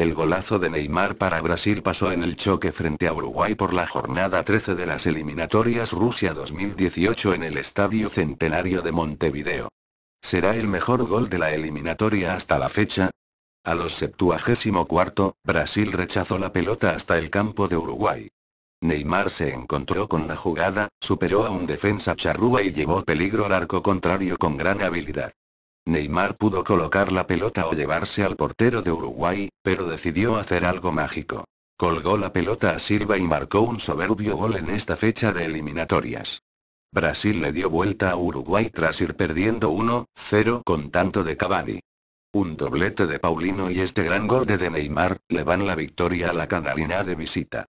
El golazo de Neymar para Brasil pasó en el choque frente a Uruguay por la jornada 13 de las eliminatorias Rusia 2018 en el Estadio Centenario de Montevideo. ¿Será el mejor gol de la eliminatoria hasta la fecha? A los 74, Brasil rechazó la pelota hasta el campo de Uruguay. Neymar se encontró con la jugada, superó a un defensa charrúa y llevó peligro al arco contrario con gran habilidad. Neymar pudo colocar la pelota o llevarse al portero de Uruguay, pero decidió hacer algo mágico. Colgó la pelota a Silva y marcó un soberbio gol en esta fecha de eliminatorias. Brasil le dio vuelta a Uruguay tras ir perdiendo 1-0 con tanto de Cavani. Un doblete de Paulino y este gran gol de, Neymar le van la victoria a la Canarina de visita.